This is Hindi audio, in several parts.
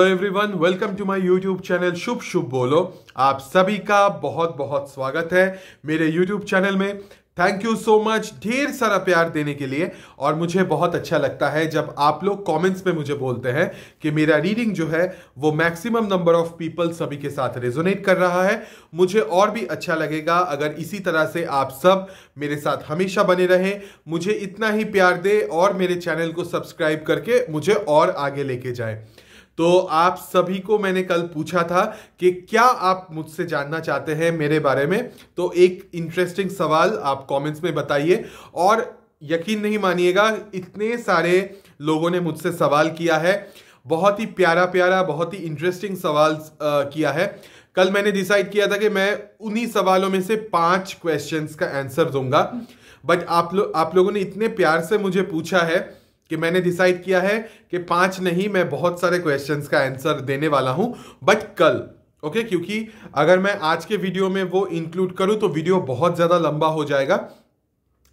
Hello everyone welcome to my YouTube channel शुभ शुभ बोलो आप सभी का बहुत बहुत स्वागत है मेरे यूट्यूब चैनल में थैंक यू सो मच ढेर सारा प्यार देने के लिए और मुझे बहुत अच्छा लगता है जब आप लोग कमेंट्स में मुझे बोलते हैं कि मेरा रीडिंग जो है वो मैक्सिमम नंबर ऑफ पीपल सभी के साथ रेजोनेट कर रहा है मुझे और भी अच्छा लगेगा अगर इसी तरह से आप सब मेरे साथ हमेशा बने रहें मुझे इतना ही प्यार दे और मेरे चैनल को सब्सक्राइब करके मुझे और आगे लेके जाए तो आप सभी को मैंने कल पूछा था कि क्या आप मुझसे जानना चाहते हैं मेरे बारे में तो एक इंटरेस्टिंग सवाल आप कमेंट्स में बताइए और यकीन नहीं मानिएगा इतने सारे लोगों ने मुझसे सवाल किया है बहुत ही प्यारा प्यारा बहुत ही इंटरेस्टिंग सवाल किया है कल मैंने डिसाइड किया था कि मैं उन्हीं सवालों में से पांच क्वेश्चंस का आंसर दूंगा बट आप लोग आप लोगों ने इतने प्यार से मुझे पूछा है कि मैंने डिसाइड किया है कि पांच नहीं मैं बहुत सारे क्वेश्चंस का आंसर देने वाला हूं बट कल ओके okay? क्योंकि अगर मैं आज के वीडियो में वो इंक्लूड करूं तो वीडियो बहुत ज़्यादा लंबा हो जाएगा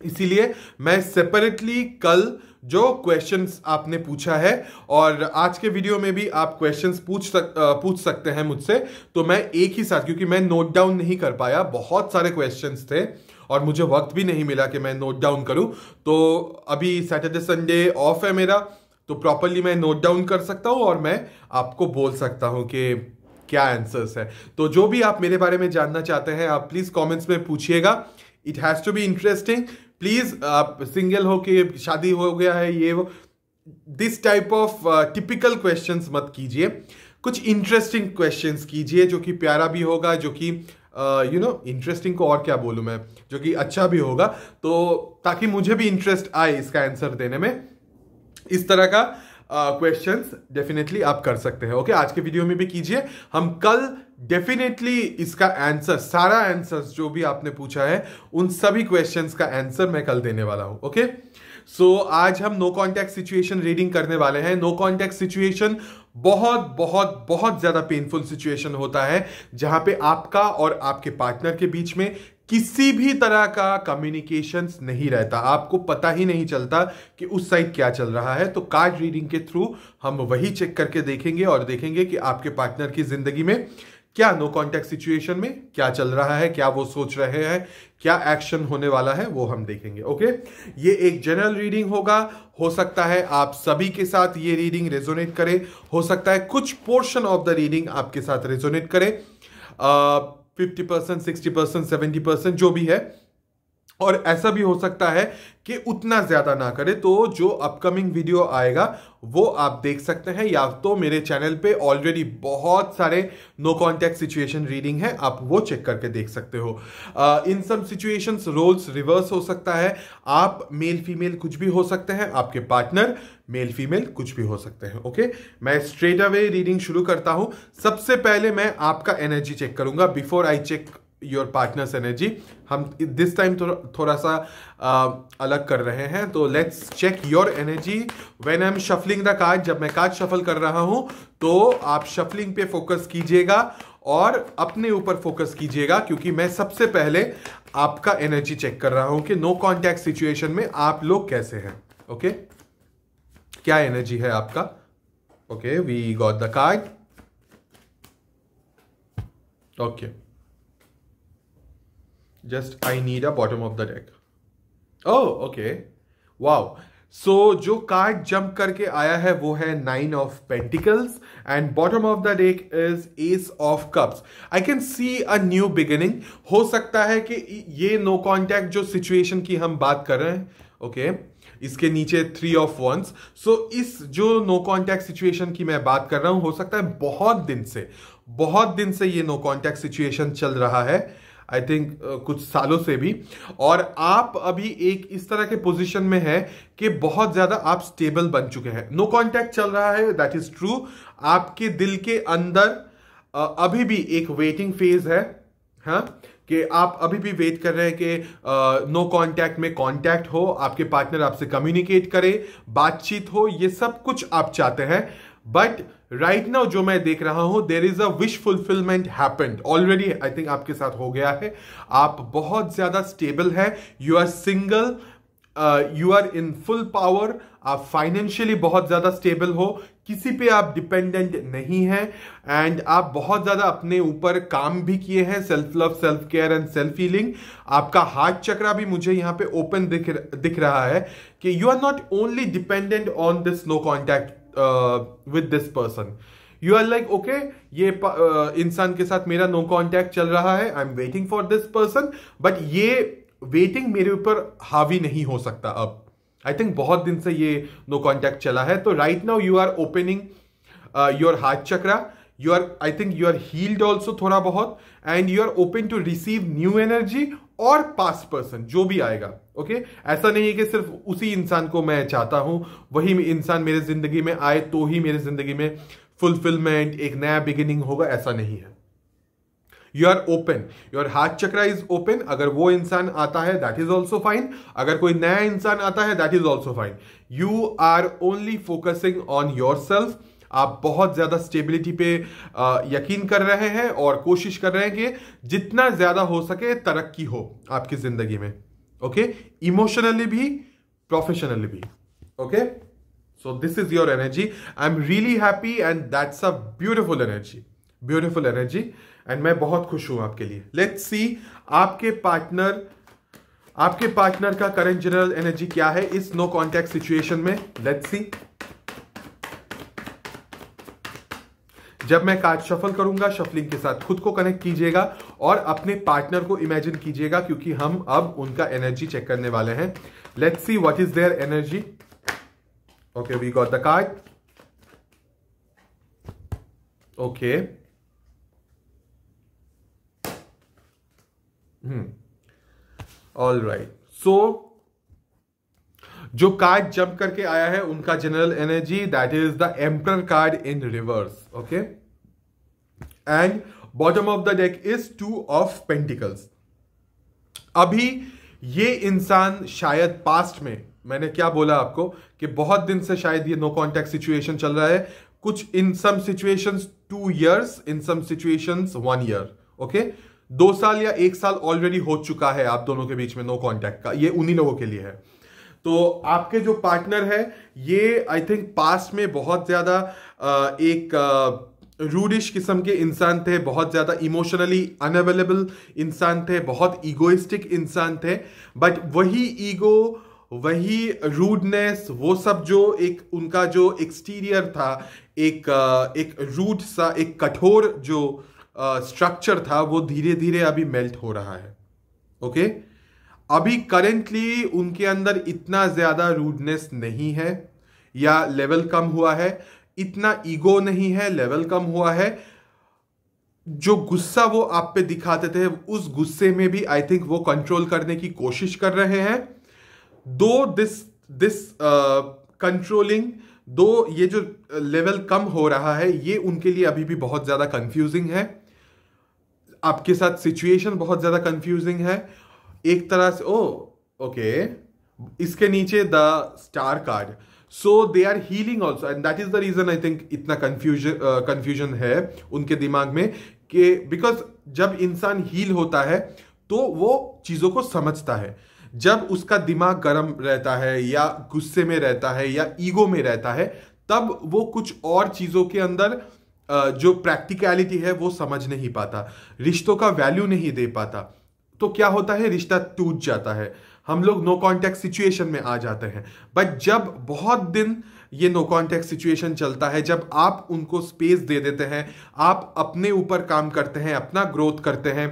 इसीलिए मैं सेपरेटली कल जो क्वेश्चंस आपने पूछा है और आज के वीडियो में भी आप क्वेश्चंस पूछ सक पूछ सकते हैं मुझसे तो मैं एक ही साथ क्योंकि मैं नोट डाउन नहीं कर पाया बहुत सारे क्वेश्चंस थे और मुझे वक्त भी नहीं मिला कि मैं नोट डाउन करूँ तो अभी सैटरडे संडे ऑफ है मेरा तो प्रॉपरली मैं नोट डाउन कर सकता हूं और मैं आपको बोल सकता हूं कि क्या आंसर्स है तो जो भी आप मेरे बारे में जानना चाहते हैं आप प्लीज़ कॉमेंट्स में पूछिएगा it has to be interesting please आप सिंगल हो के शादी हो गया है ये वो this type of typical questions मत कीजिए कुछ इंटरेस्टिंग क्वेश्चंस कीजिए जो कि प्यारा भी होगा जो कि यू नो इंटरेस्टिंग को और क्या बोलूँ मैं जो कि अच्छा भी होगा तो ताकि मुझे भी इंटरेस्ट आए इसका आंसर देने में इस तरह का क्वेश्चन uh, डेफिनेटली आप कर सकते हैं ओके okay? आज के वीडियो में भी कीजिए हम कल डेफिनेटली इसका आंसर सारा आंसर जो भी आपने पूछा है उन सभी क्वेश्चन का आंसर मैं कल देने वाला हूं ओके okay? सो so, आज हम नो कॉन्टैक्ट सिचुएशन रीडिंग करने वाले हैं नो कॉन्टैक्ट सिचुएशन बहुत बहुत बहुत ज्यादा पेनफुल सिचुएशन होता है जहां पे आपका और आपके पार्टनर के बीच में किसी भी तरह का कम्युनिकेशन नहीं रहता आपको पता ही नहीं चलता कि उस साइड क्या चल रहा है तो कार्ड रीडिंग के थ्रू हम वही चेक करके देखेंगे और देखेंगे कि आपके पार्टनर की जिंदगी में क्या नो कॉन्टैक्ट सिचुएशन में क्या चल रहा है क्या वो सोच रहे हैं क्या एक्शन होने वाला है वो हम देखेंगे ओके ये एक जनरल रीडिंग होगा हो सकता है आप सभी के साथ ये रीडिंग रेजोनेट करे हो सकता है कुछ पोर्शन ऑफ द रीडिंग आपके साथ रेजोनेट करे fifty percent sixty percent seventy percent जो भी है और ऐसा भी हो सकता है कि उतना ज़्यादा ना करे तो जो अपकमिंग वीडियो आएगा वो आप देख सकते हैं या तो मेरे चैनल पे ऑलरेडी बहुत सारे नो कॉन्टैक्ट सिचुएशन रीडिंग है आप वो चेक करके देख सकते हो in some situations roles reverse हो सकता है आप मेल फीमेल कुछ भी हो सकते हैं आपके पार्टनर मेल फीमेल कुछ भी हो सकते हैं ओके मैं स्ट्रेट अवे रीडिंग शुरू करता हूँ सबसे पहले मैं आपका एनर्जी चेक करूंगा before I check your partner's energy हम दिस टाइम थोड़ा सा आ, अलग कर रहे हैं तो let's check your energy when I am shuffling the card जब मैं कार्ड शफल कर रहा हूं तो आप शफलिंग पे फोकस कीजिएगा और अपने ऊपर फोकस कीजिएगा क्योंकि मैं सबसे पहले आपका एनर्जी चेक कर रहा हूं कि नो कॉन्टैक्ट सिचुएशन में आप लोग कैसे हैं ओके क्या एनर्जी है आपका okay we got the card okay just I need a bottom of the deck oh okay wow so जो कार्ड जंप करके आया है वो है nine of pentacles and bottom of the deck is ace of cups I can see a new beginning हो सकता है कि ये नो no कॉन्टैक्ट जो सिचुएशन की हम बात कर रहे हैं ओके okay, इसके नीचे थ्री ऑफ वंस सो इस जो नो कॉन्टैक्ट सिचुएशन की मैं बात कर रहा हूं हो सकता है बहुत दिन से बहुत दिन से ये नो कॉन्टैक्ट सिचुएशन चल रहा है आई थिंक uh, कुछ सालों से भी और आप अभी एक इस तरह के पोजीशन में है कि बहुत ज़्यादा आप स्टेबल बन चुके हैं नो कॉन्टैक्ट चल रहा है दैट इज़ ट्रू आपके दिल के अंदर uh, अभी भी एक वेटिंग फेज है हा कि आप अभी भी वेट कर रहे हैं कि नो uh, कांटेक्ट में कांटेक्ट हो आपके पार्टनर आपसे कम्युनिकेट करे बातचीत हो ये सब कुछ आप चाहते हैं बट राइट नाउ जो मैं देख रहा हूं there is a wish fulfillment happened already I think आपके साथ हो गया है आप बहुत ज्यादा स्टेबल है you are single you are in full power आप फाइनेंशियली बहुत ज़्यादा स्टेबल हो किसी पे आप डिपेंडेंट नहीं हैं एंड आप बहुत ज़्यादा अपने ऊपर काम भी किए हैं self love self care and self healing आपका हार्ट चक्रा भी मुझे यहाँ पे ओपन दिख दिख रहा है कि you are not only dependent on this no contact with this person you are like okay ये uh, इंसान के साथ मेरा नो कॉन्टैक्ट चल रहा है I am waiting for this person but ये वेटिंग मेरे ऊपर हावी नहीं हो सकता अब आई थिंक बहुत दिन से ये नो कॉन्टैक्ट चला है तो right now you are opening your heart chakra you are I think you are healed also थोड़ा बहुत and you are open to receive new energy और पास पर्सन जो भी आएगा ओके ऐसा नहीं है कि सिर्फ उसी इंसान को मैं चाहता हूं वही इंसान मेरे जिंदगी में आए तो ही मेरे जिंदगी में फुलफिलमेंट एक नया बिगिनिंग होगा ऐसा नहीं है you are open your heart chakra is open अगर वो इंसान आता है दैट इज ऑल्सो फाइन अगर कोई नया इंसान आता है that is also fine you are only focusing on yourself आप बहुत ज़्यादा स्टेबिलिटी पे यकीन कर रहे हैं और कोशिश कर रहे हैं कि जितना ज़्यादा हो सके तरक्की हो आपकी ज़िंदगी में ओके इमोशनली भी प्रोफेशनली भी okay so this is your energy I am really happy and that's a beautiful energy beautiful energy and मैं बहुत खुश हूं आपके लिए लेट्स सी आपके पार्टनर आपके पार्टनर का करंट जनरल एनर्जी क्या है इस नो कॉन्टैक्ट सिचुएशन में लेट्स सी जब मैं कार्ड शफल करूंगा शफलिंग के साथ खुद को कनेक्ट कीजिएगा और अपने पार्टनर को इमेजिन कीजिएगा क्योंकि हम अब उनका एनर्जी चेक करने वाले हैं let's see what is their energy okay we got the card okay all right so जो कार्ड जंप करके आया है उनका general energy that is the emperor card in reverse okay and bottom of the deck is two of pentacles अभी ये इंसान शायद पास्ट में मैंने क्या बोला आपको कि बहुत दिन से शायद ये नो कॉन्टैक्ट सिचुएशन चल रहा है कुछ in some situations two years in some situations one year okay दो साल या एक साल ऑलरेडी हो चुका है आप दोनों के बीच में नो कॉन्टैक्ट का ये उन्हीं लोगों के लिए है तो आपके जो पार्टनर है ये आई थिंक पास्ट में बहुत ज़्यादा एक रूडिश किस्म के इंसान थे बहुत ज़्यादा इमोशनली अनअवेलेबल इंसान थे बहुत ईगोइस्टिक इंसान थे बट वही ईगो वही रूडनेस वो सब जो एक उनका जो एक्सटीरियर था एक एक रूड सा एक कठोर जो स्ट्रक्चर था वो धीरे धीरे अभी मेल्ट हो रहा है ओके okay? अभी करेंटली उनके अंदर इतना ज़्यादा रूडनेस नहीं है या लेवल कम हुआ है इतना ईगो नहीं है लेवल कम हुआ है जो गुस्सा वो आप पे दिखाते थे उस गुस्से में भी आई थिंक वो कंट्रोल करने की कोशिश कर रहे हैं दो दिस दिस कंट्रोलिंग दो ये जो लेवल कम हो रहा है ये उनके लिए अभी भी बहुत ज़्यादा कंफ्यूजिंग है आपके साथ सिचुएशन बहुत ज़्यादा कंफ्यूजिंग है एक तरह से ओ ओके इसके नीचे the star card so they are healing also and that is the reason I think इतना कंफ्यूजन कंफ्यूजन uh, है उनके दिमाग में कि बिकॉज जब इंसान हील होता है तो वो चीज़ों को समझता है जब उसका दिमाग गर्म रहता है या गुस्से में रहता है या ईगो में रहता है तब वो कुछ और चीज़ों के अंदर uh, जो प्रैक्टिकलिटी है वो समझ नहीं पाता रिश्तों का वैल्यू नहीं दे पाता तो क्या होता है रिश्ता टूट जाता है हम लोग नो कॉन्टैक्ट सिचुएशन में आ जाते हैं बट जब बहुत दिन ये नो कॉन्टैक्ट सिचुएशन चलता है जब आप उनको स्पेस दे देते हैं आप अपने ऊपर काम करते हैं अपना ग्रोथ करते हैं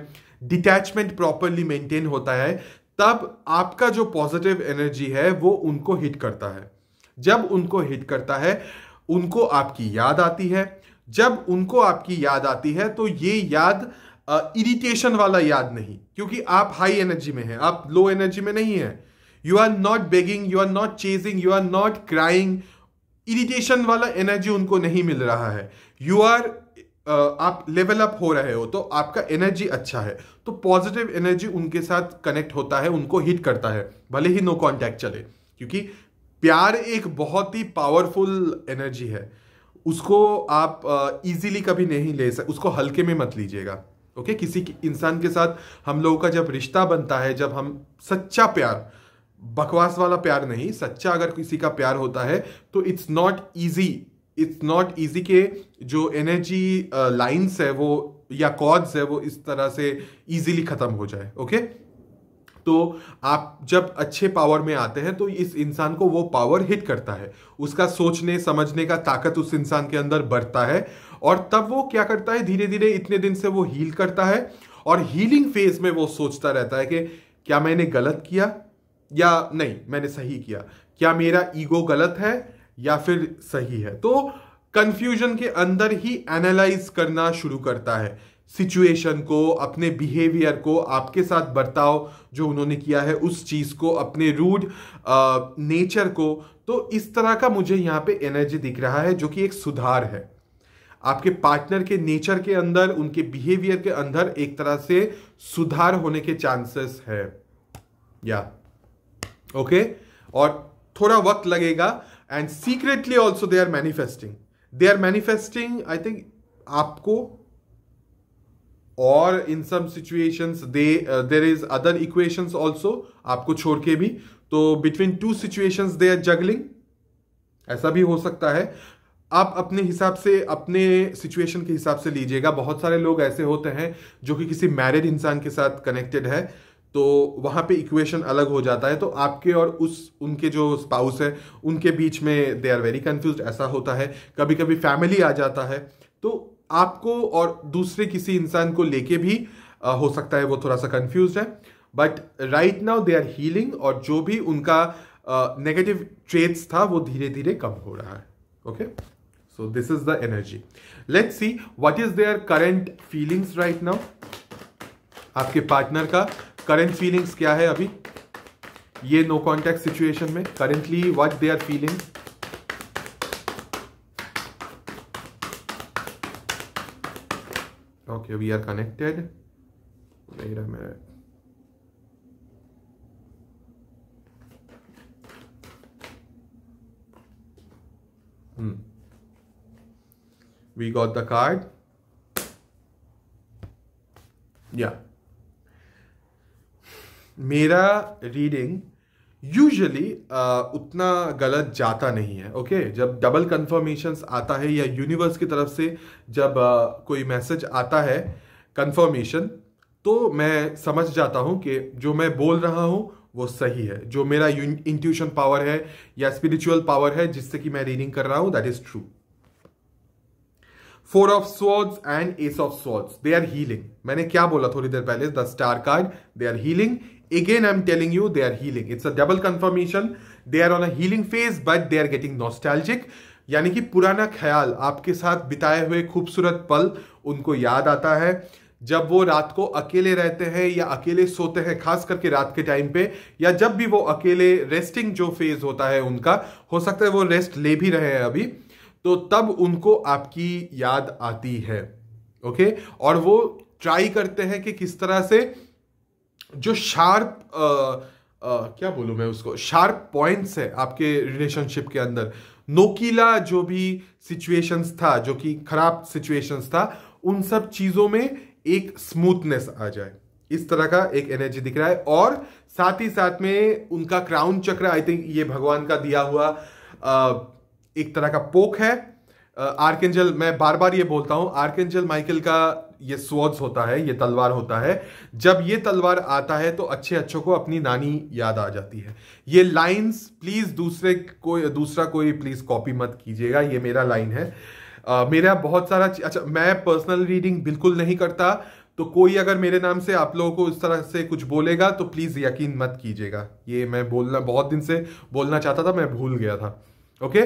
डिटैचमेंट प्रॉपरली मेंटेन होता है तब आपका जो पॉजिटिव एनर्जी है वो उनको हिट करता है जब उनको हिट करता है उनको आपकी याद आती है जब उनको आपकी याद आती है तो ये याद इरिटेशन वाला याद नहीं क्योंकि आप हाई एनर्जी में हैं आप लो एनर्जी में नहीं हैं you are not begging you are not chasing you are not crying irritation वाला एनर्जी उनको नहीं मिल रहा है यू आर आप लेवल अप हो रहे हो तो आपका एनर्जी अच्छा है तो पॉजिटिव एनर्जी उनके साथ कनेक्ट होता है उनको हिट करता है भले ही नो कॉन्टैक्ट चले क्योंकि प्यार एक बहुत ही पावरफुल एनर्जी है उसको आप इजीली कभी नहीं ले सकते उसको हल्के में मत लीजिएगा ओके okay? किसी इंसान के साथ हम लोगों का जब रिश्ता बनता है जब हम सच्चा प्यार बकवास वाला प्यार नहीं सच्चा अगर किसी का प्यार होता है तो it's not easy it's not easy के जो एनर्जी लाइंस uh, है वो या कॉड्स है वो इस तरह से ईजिली ख़त्म हो जाए ओके okay? तो आप जब अच्छे पावर में आते हैं तो इस इंसान को वो पावर हिट करता है उसका सोचने समझने का ताकत उस इंसान के अंदर बढ़ता है और तब वो क्या करता है धीरे धीरे इतने दिन से वो हील करता है और हीलिंग फेज में वो सोचता रहता है कि क्या मैंने गलत किया या नहीं मैंने सही किया क्या मेरा ईगो गलत है या फिर सही है तो कंफ्यूजन के अंदर ही एनालाइज करना शुरू करता है सिचुएशन को अपने बिहेवियर को आपके साथ बर्ताव जो उन्होंने किया है उस चीज़ को अपने रूड नेचर को तो इस तरह का मुझे यहाँ पे एनर्जी दिख रहा है जो कि एक सुधार है आपके पार्टनर के नेचर के अंदर उनके बिहेवियर के अंदर एक तरह से सुधार होने के चांसेस है या yeah. Okay okay? और थोड़ा वक्त लगेगा and secretly also they are manifesting they are manifesting I think आपको और in some situations they there is other equations also आपको छोड़ के भी तो between two situations they are juggling ऐसा भी हो सकता है आप अपने हिसाब से अपने सिचुएशन के हिसाब से लीजिएगा बहुत सारे लोग ऐसे होते हैं जो कि किसी मैरिड इंसान के साथ कनेक्टेड है तो वहाँ पे इक्वेशन अलग हो जाता है तो आपके और उस उनके जो स्पाउस है उनके बीच में दे आर वेरी कंफ्यूज ऐसा होता है कभी कभी फैमिली आ जाता है तो आपको और दूसरे किसी इंसान को लेके भी आ, हो सकता है वो थोड़ा सा कंफ्यूज है but right now they are healing और जो भी उनका नेगेटिव ट्रेट्स था वो धीरे धीरे कम हो रहा है okay so this is the energy let's see what is their current feelings right now आपके पार्टनर का करेंट फीलिंग्स क्या है अभी ये नो कॉन्टेक्ट सिचुएशन में currently what they are feelings okay we are connected wait a minute hmm we got the card yeah mira reading. Usually uh, उतना गलत जाता नहीं है ओके जब डबल कन्फर्मेशन आता है या यूनिवर्स की तरफ से जब uh, कोई मैसेज आता है कन्फर्मेशन तो मैं समझ जाता हूँ कि जो मैं बोल रहा हूँ वो सही है जो मेरा इंट्यूशन पावर है या स्पिरिचुअल पावर है जिससे कि मैं रीडिंग कर रहा हूं that is true four of swords and ace of swords they are healing मैंने क्या बोला थोड़ी देर पहले the star card they are healing Again, I'm telling you, they are healing. It's a double confirmation. They are on a healing phase, but they are getting nostalgic. यानी कि पुराना ख्याल आपके साथ बिताए हुए खूबसूरत पल उनको याद आता है जब वो रात को अकेले रहते हैं या अकेले सोते हैं खास करके रात के टाइम पे या जब भी वो अकेले रेस्टिंग जो फेज होता है उनका हो सकता है वो रेस्ट ले भी रहे हैं अभी तो तब उनको आपकी याद आती है ओके और वो ट्राई करते हैं कि किस तरह से जो शार्प आ, आ, क्या बोलूँ मैं उसको शार्प पॉइंट्स है आपके रिलेशनशिप के अंदर नोकीला जो भी सिचुएशंस था जो कि खराब सिचुएशंस था उन सब चीज़ों में एक स्मूथनेस आ जाए इस तरह का एक एनर्जी दिख रहा है और साथ ही साथ में उनका क्राउन चक्र आई थिंक ये भगवान का दिया हुआ आ, एक तरह का पोक है आर्केंजल मैं बार बार ये बोलता हूँ आर्केंजल माइकल का ये स्वर्ड्स होता है ये तलवार होता है जब ये तलवार आता है तो अच्छे अच्छों को अपनी नानी याद आ जाती है ये लाइंस प्लीज़ दूसरे को दूसरा कोई प्लीज़ कॉपी मत कीजिएगा ये मेरा लाइन है आ, मेरा बहुत सारा अच्छा मैं पर्सनल रीडिंग बिल्कुल नहीं करता तो कोई अगर मेरे नाम से आप लोगों को इस तरह से कुछ बोलेगा तो प्लीज़ यकीन मत कीजिएगा ये मैं बोलना बहुत दिन से बोलना चाहता था मैं भूल गया था okay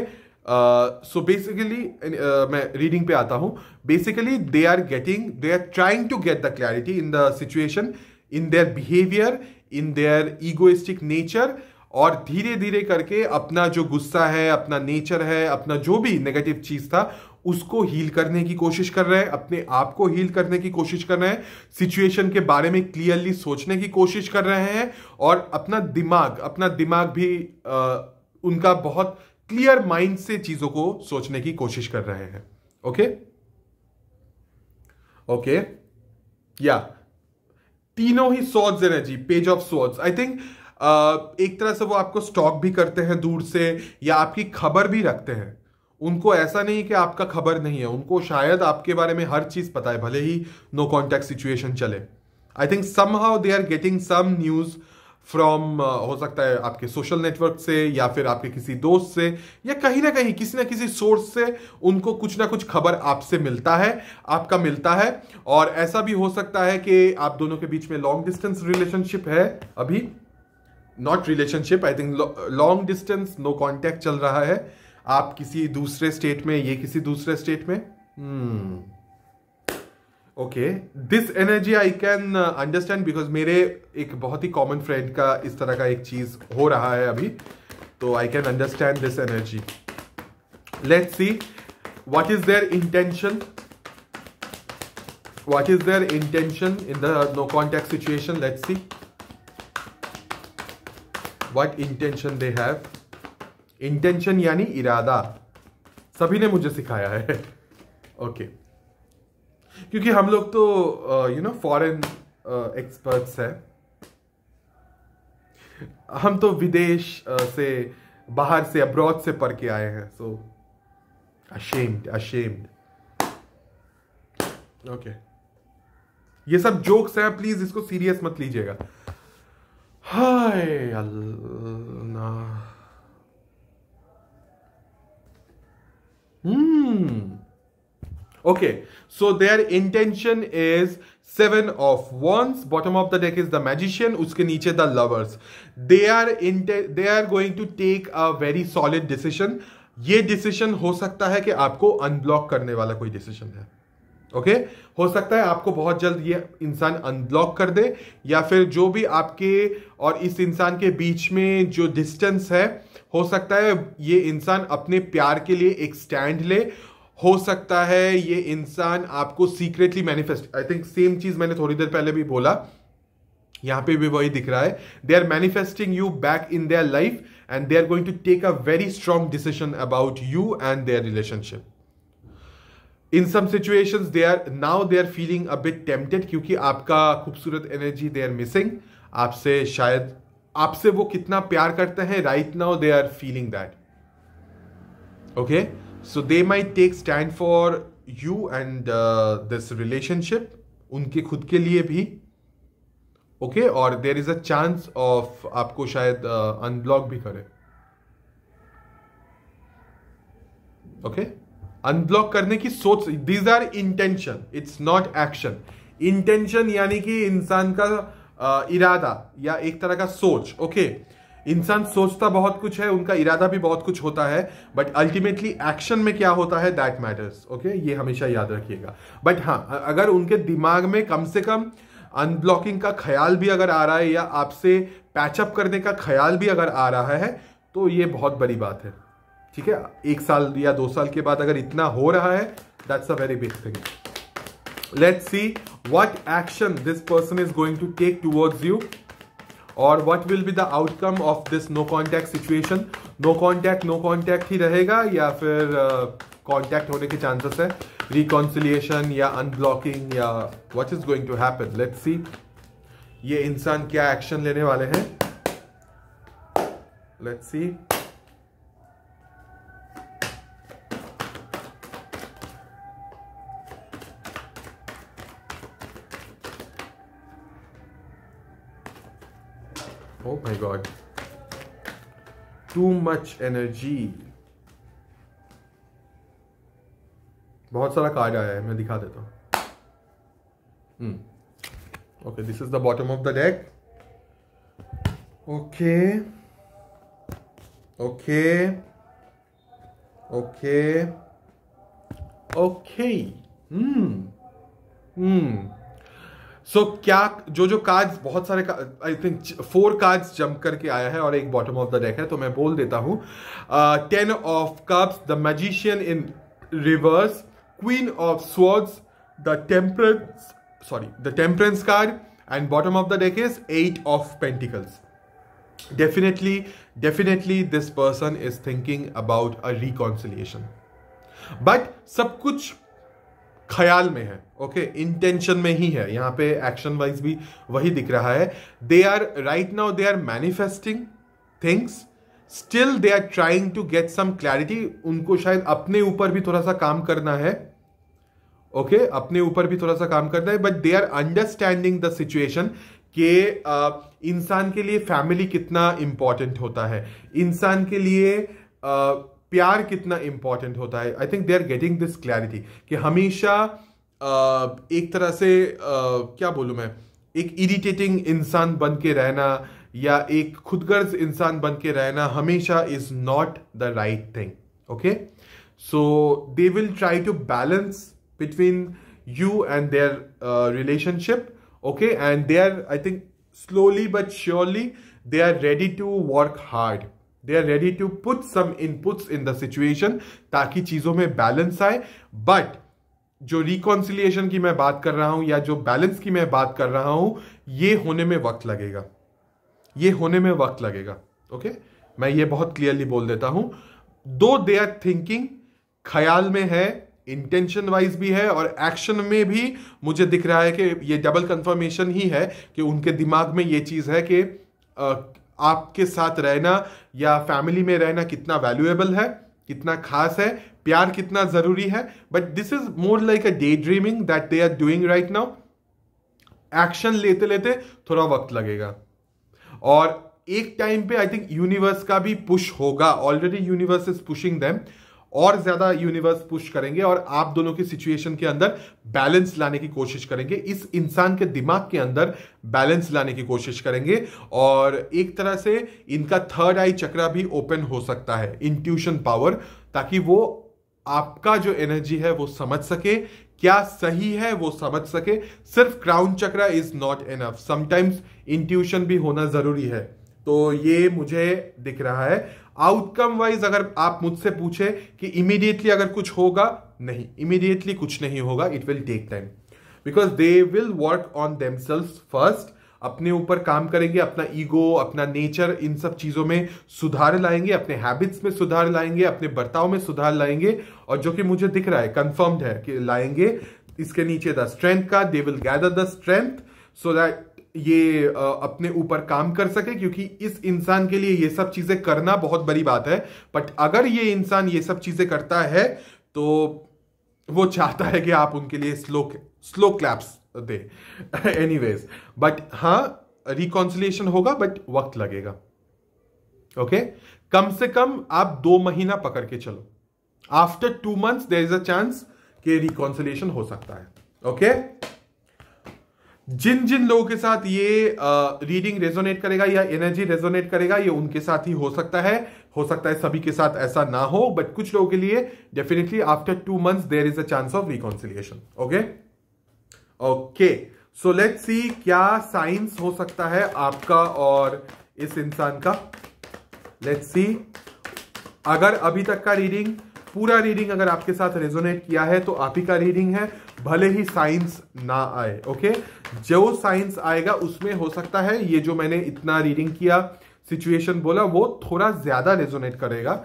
so uh, basically uh, मैं रीडिंग पे आता हूँ basically they are getting they are trying to get the clarity in the situation in their behaviour in their egoistic nature और धीरे धीरे करके अपना जो गुस्सा है अपना नेचर है अपना जो भी नेगेटिव चीज़ था उसको हील करने की कोशिश कर रहे हैं अपने आप को हील करने की कोशिश कर रहे हैं सिचुएशन के बारे में क्लियरली सोचने की कोशिश कर रहे हैं और अपना दिमाग अपना दिमाग भी आ, uh, उनका बहुत क्लियर माइंड से चीजों को सोचने की कोशिश कर रहे हैं ओके ओके या तीनों ही swords energy page of swords I think एक तरह से वो आपको स्टॉक भी करते हैं दूर से या आपकी खबर भी रखते हैं उनको ऐसा नहीं कि आपका खबर नहीं है उनको शायद आपके बारे में हर चीज पता है भले ही नो कॉन्टेक्ट सिचुएशन चले I think somehow they are getting some news from uh, हो सकता है आपके सोशल नेटवर्क से या फिर आपके किसी दोस्त से या कहीं ना कहीं किसी ना किसी सोर्स से उनको कुछ ना कुछ खबर आपसे मिलता है आपका मिलता है और ऐसा भी हो सकता है कि आप दोनों के बीच में लॉन्ग डिस्टेंस रिलेशनशिप है अभी not relationship I think long distance no contact चल रहा है आप किसी दूसरे स्टेट में ये किसी दूसरे स्टेट में hmm. Okay this energy I can understand because मेरे एक बहुत ही कॉमन फ्रेंड का इस तरह का एक चीज हो रहा है अभी तो I can understand this energy let see what is their intention what is their intention in the no contact situation let see what intention they have intention यानी इरादा सभी ने मुझे सिखाया है ओके okay. क्योंकि हम लोग तो यू नो फॉरेन एक्सपर्ट्स हैं हम तो विदेश uh, से बाहर से अब्रॉड से पढ़ के आए हैं सो अशेम्ड अशेम्ड ओके ये सब जोक्स हैं प्लीज इसको सीरियस मत लीजिएगा हाय अल्लाह हम्म Okay, so their intention is seven of wands. Bottom of the deck is the magician. uske niche the lovers. They are in they are going to take a very solid decision. ye decision ho sakta hai ki aapko unblock karne wala koi decision hai okay okay? हो सकता है आपको बहुत जल्द ये इंसान अनब्लॉक कर दे या फिर जो भी आपके और इस इंसान के बीच में जो डिस्टेंस है हो सकता है ये इंसान अपने प्यार के लिए एक स्टैंड ले हो सकता है ये इंसान आपको secretly manifest I think same चीज मैंने थोड़ी देर पहले भी बोला यहां पे भी वही दिख रहा है they are manifesting you back in their life and they are going to take a very strong decision about you and their relationship in some situations they are now they are feeling a bit tempted क्योंकि आपका खूबसूरत एनर्जी दे आर मिसिंग आपसे शायद आपसे वो कितना प्यार करते हैं right now they are feeling that okay so they may take stand for you and this relationship उनके खुद के लिए भी ओके okay? और there is a chance of आपको शायद अनब्लॉक uh, भी करे ओके okay? अनब्लॉक करने की सोच these are intention it's not action intention यानी कि इंसान का uh, इरादा या एक तरह का सोच ओके okay? इंसान सोचता बहुत कुछ है उनका इरादा भी बहुत कुछ होता है बट अल्टीमेटली एक्शन में क्या होता है दैट मैटर्स ओके ये हमेशा याद रखिएगा बट हाँ अगर उनके दिमाग में कम से कम अनब्लॉकिंग का ख्याल भी अगर आ रहा है या आपसे पैचअप करने का ख्याल भी अगर आ रहा है तो ये बहुत बड़ी बात है ठीक है एक साल या दो साल के बाद अगर इतना हो रहा है that's a very big thing let's see what action this person is going to take towards you और what will be the outcome of this no contact situation no contact no contact ही रहेगा या फिर कांटेक्ट uh, होने के चांसेस है रिकॉन्सिलिएशन या अनब्लॉकिंग या what is going to happen let see ये इंसान क्या एक्शन लेने वाले हैं let's see Oh my god. Too much energy. बहुत सारा कार्ड आया है मैं दिखा देता हूँ okay this is the bottom of the deck okay okay okay okay hmm hmm so so, क्या जो जो कार्ड्स बहुत सारे I think four cards jump करके आया है और एक बॉटम ऑफ द डेक है तो मैं बोल देता हूं ten of cups the magician in reverse queen of swords the temperance sorry the temperance card and bottom of the deck is eight of pentacles definitely definitely this person is thinking about a reconciliation but सब कुछ ख्याल में है ओके इंटेंशन में ही है यहाँ पे एक्शन वाइज भी वही दिख रहा है they are right now they are manifesting things still they are trying to get some clarity उनको शायद अपने ऊपर भी थोड़ा सा काम करना है ओके okay? अपने ऊपर भी थोड़ा सा काम करना है but they are understanding the situation के इंसान के लिए फैमिली कितना इंपॉर्टेंट होता है इंसान के लिए प्यार कितना इंपॉर्टेंट होता है I think they are getting this clarity कि हमेशा एक तरह से क्या बोलूँ मैं एक इरिटेटिंग इंसान बन के रहना या एक खुदगर्ज इंसान बन के रहना हमेशा is not the right thing okay so they will try to balance between you and their relationship okay and they are I think slowly but surely they are ready to work hard they are ready to put some inputs in the situation ताकि चीज़ों में बैलेंस आए बट जो रिकॉन्सिलिएशन की मैं बात कर रहा हूं या जो बैलेंस की मैं बात कर रहा हूं ये होने में वक्त लगेगा ये होने में वक्त लगेगा ओके okay? मैं ये बहुत क्लियरली बोल देता हूं दो दे आर थिंकिंग ख्याल में है इंटेंशन वाइज भी है और एक्शन में भी मुझे दिख रहा है कि ये डबल कंफर्मेशन ही है कि उनके दिमाग में ये चीज़ है कि आपके साथ रहना या फैमिली में रहना कितना वैल्यूएबल है कितना खास है प्यार कितना ज़रूरी है but this is more like a day dreaming that they are doing right now action लेते लेते थोड़ा वक्त लगेगा और एक टाइम पे आई थिंक यूनिवर्स का भी पुश होगा already universe is pushing them और ज्यादा यूनिवर्स पुश करेंगे और आप दोनों की सिचुएशन के अंदर बैलेंस लाने की कोशिश करेंगे इस इंसान के दिमाग के अंदर बैलेंस लाने की कोशिश करेंगे और एक तरह से इनका थर्ड आई चक्रा भी ओपन हो सकता है इंट्यूशन पावर ताकि वो आपका जो एनर्जी है वो समझ सके क्या सही है वो समझ सके सिर्फ crown chakra is not enough sometimes intuition भी होना जरूरी है तो ये मुझे दिख रहा है आउटकम वाइज अगर आप मुझसे पूछे कि इमीडिएटली अगर कुछ होगा नहीं इमीडिएटली कुछ नहीं होगा it will take time because they will work on themselves first अपने ऊपर काम करेंगे अपना ईगो अपना नेचर इन सब चीज़ों में सुधार लाएंगे अपने हैबिट्स में सुधार लाएंगे अपने बर्ताव में सुधार लाएंगे और जो कि मुझे दिख रहा है कंफर्म्ड है कि लाएंगे इसके नीचे द स्ट्रेंथ का they will gather the strength so that ये अपने ऊपर काम कर सके क्योंकि इस इंसान के लिए ये सब चीज़ें करना बहुत बड़ी बात है बट अगर ये इंसान ये सब चीज़ें करता है तो वो चाहता है कि आप उनके लिए slow slow claps they anyways but हाँ रिकॉन्सिलेशन होगा बट वक्त लगेगा ओके okay? कम से कम आप दो महीना पकड़ के चलो after two months there is a chance कि रिकॉन्सिलेशन हो सकता है ओके okay? जिन जिन लोगों के साथ ये रीडिंग रेजोनेट करेगा या एनर्जी रेजोनेट करेगा ये उनके साथ ही हो सकता है हो सकता है सभी के साथ ऐसा ना हो बट कुछ लोगों के लिए definitely after two months there is a chance of reconciliation okay okay so let see क्या साइंस हो सकता है आपका और इस इंसान का लेट सी अगर अभी तक का रीडिंग पूरा रीडिंग अगर आपके साथ रेजोनेट किया है तो आप ही का रीडिंग है भले ही साइंस ना आए ओके जो साइंस आएगा उसमें हो सकता है ये जो मैंने इतना रीडिंग किया सिचुएशन बोला वो थोड़ा ज्यादा रेजोनेट करेगा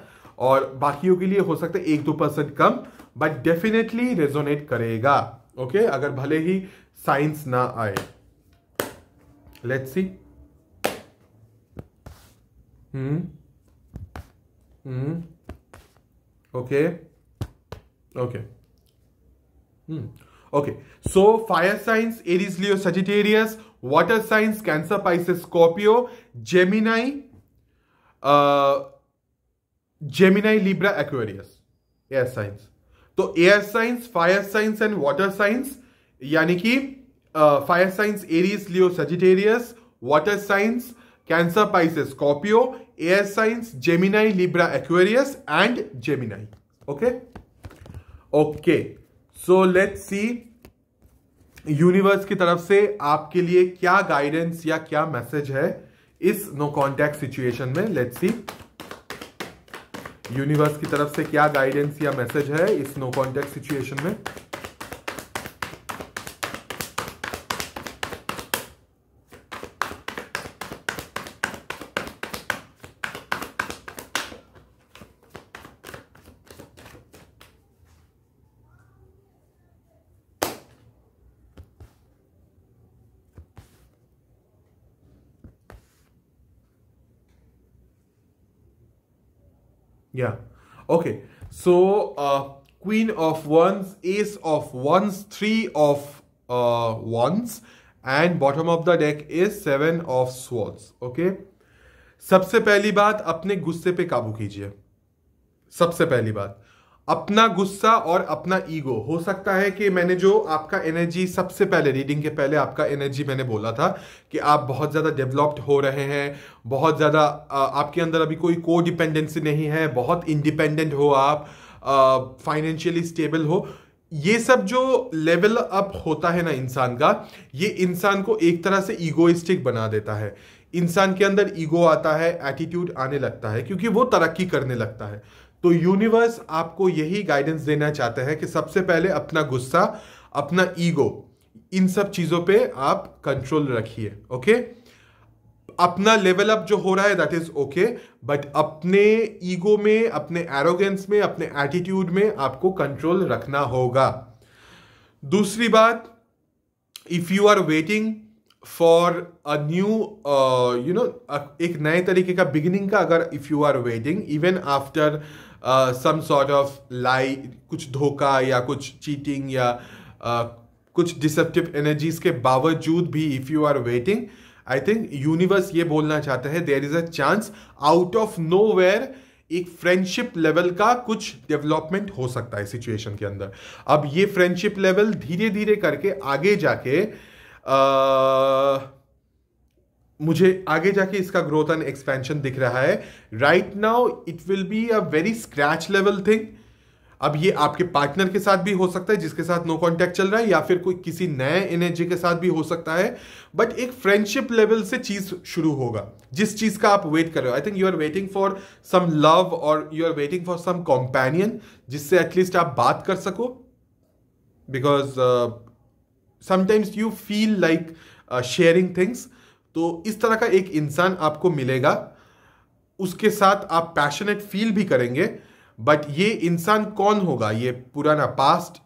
और बाकियों के लिए हो सकता है एक दो परसेंट कम बट डेफिनेटली रेजोनेट करेगा ओके okay? अगर भले ही साइंस ना आए let's see hmm hmm okay okay Okay, so fire signs Aries, Leo, Sagittarius, water signs Cancer, Pisces, Scorpio, Gemini, uh, Gemini, Libra, Aquarius, air signs. तो air signs fire signs and water signs यानी कि fire signs Aries Leo Sagittarius water signs Cancer Pisces Scorpio air signs Gemini Libra Aquarius and Gemini okay okay so let's see universe की तरफ से आपके लिए क्या गाइडेंस या क्या मैसेज है इस नो कॉन्टैक्ट सिचुएशन में लेट्स सी यूनिवर्स की तरफ से क्या गाइडेंस या मैसेज है इस नो कॉन्टैक्ट सिचुएशन में Yeah. Okay. So uh, queen of ones ace of ones three of uh, ones and bottom of the deck is seven of swords okay सबसे पहली बात अपने गुस्से पे काबू कीजिए सबसे पहली बात अपना गुस्सा और अपना ईगो हो सकता है कि मैंने जो आपका एनर्जी सबसे पहले रीडिंग के पहले आपका एनर्जी मैंने बोला था कि आप बहुत ज़्यादा डेवलप्ड हो रहे हैं बहुत ज़्यादा आपके अंदर अभी कोई को डिपेंडेंसी नहीं है बहुत इंडिपेंडेंट हो आप फाइनेंशियली स्टेबल हो ये सब जो लेवल अप होता है ना इंसान का ये इंसान को एक तरह से ईगोइस्टिक बना देता है इंसान के अंदर ईगो आता है एटीट्यूड आने लगता है क्योंकि वो तरक्की करने लगता है तो यूनिवर्स आपको यही गाइडेंस देना चाहते हैं कि सबसे पहले अपना गुस्सा अपना ईगो इन सब चीज़ों पे आप कंट्रोल रखिए ओके अपना लेवल अप जो हो रहा है दैट इज ओके बट अपने ईगो में अपने एरोगेंस में अपने एटीट्यूड में आपको कंट्रोल रखना होगा दूसरी बात if you are waiting for a new you know एक नए तरीके का बिगिनिंग का अगर if you are waiting even after some sort of lie कुछ धोखा या कुछ चीटिंग या uh, कुछ डिसेप्टिव एनर्जीज के बावजूद भी if you are waiting I think universe ये बोलना चाहता है there is a chance out of nowhere एक फ्रेंडशिप लेवल का कुछ डेवलपमेंट हो सकता है सिचुएशन के अंदर अब ये फ्रेंडशिप लेवल धीरे धीरे करके आगे जाके मुझे आगे जाके इसका ग्रोथ एंड एक्सपेंशन दिख रहा है right now it will be a very scratch level thing अब ये आपके पार्टनर के साथ भी हो सकता है जिसके साथ नो कॉन्टैक्ट चल रहा है या फिर कोई किसी नए एनर्जी के साथ भी हो सकता है बट एक फ्रेंडशिप लेवल से चीज शुरू होगा जिस चीज का आप वेट कर रहे हो I think you are waiting for some love और you are waiting for some companion जिससे एटलीस्ट आप बात कर सको because sometimes you feel like sharing things तो इस तरह का एक इंसान आपको मिलेगा उसके साथ आप पैशनेट फील भी करेंगे बट ये इंसान कौन होगा ये पुराना पास्ट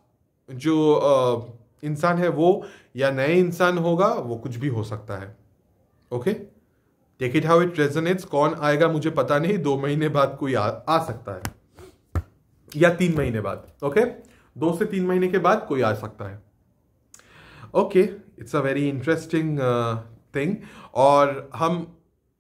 जो uh, इंसान है वो या नए इंसान होगा वो कुछ भी हो सकता है okay take it how it resonates कौन आएगा मुझे पता नहीं दो महीने बाद कोई आ, आ सकता है या तीन महीने बाद ओके okay? दो से तीन महीने के बाद कोई आ सकता है okay it's a very interesting thing और हम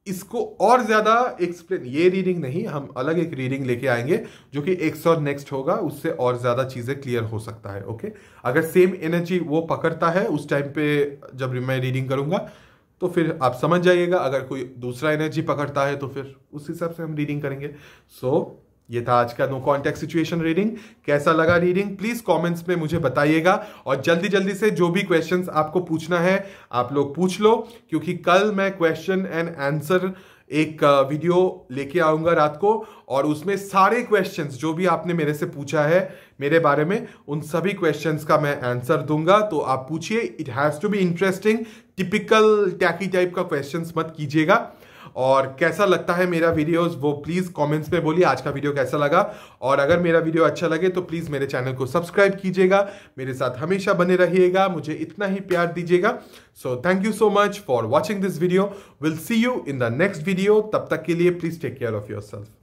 इसको और ज़्यादा एक्सप्लेन ये रीडिंग नहीं हम अलग एक रीडिंग लेके आएंगे जो कि एक्स और नेक्स्ट होगा उससे और ज़्यादा चीज़ें क्लियर हो सकता है ओके अगर सेम एनर्जी वो पकड़ता है उस टाइम पे जब मैं रीडिंग करूँगा तो फिर आप समझ जाइएगा अगर कोई दूसरा एनर्जी पकड़ता है तो फिर उस हिसाब से हम रीडिंग करेंगे सो so, ये था आज का नो कॉन्टेक्ट सिचुएशन रीडिंग कैसा लगा रीडिंग प्लीज कमेंट्स में मुझे बताइएगा और जल्दी जल्दी से जो भी क्वेश्चंस आपको पूछना है आप लोग पूछ लो क्योंकि कल मैं क्वेश्चन एंड आंसर एक वीडियो लेके आऊंगा रात को और उसमें सारे क्वेश्चंस जो भी आपने मेरे से पूछा है मेरे बारे में उन सभी क्वेश्चंस का मैं आंसर दूंगा तो आप पूछिए it has to be interesting typical tacky type का क्वेश्चंस मत कीजिएगा और कैसा लगता है मेरा वीडियोस वो प्लीज़ कमेंट्स में बोलिए आज का वीडियो कैसा लगा और अगर मेरा वीडियो अच्छा लगे तो प्लीज़ मेरे चैनल को सब्सक्राइब कीजिएगा मेरे साथ हमेशा बने रहिएगा मुझे इतना ही प्यार दीजिएगा so thank you so much for watching this video will see you in the next video तब तक के लिए please take care of your self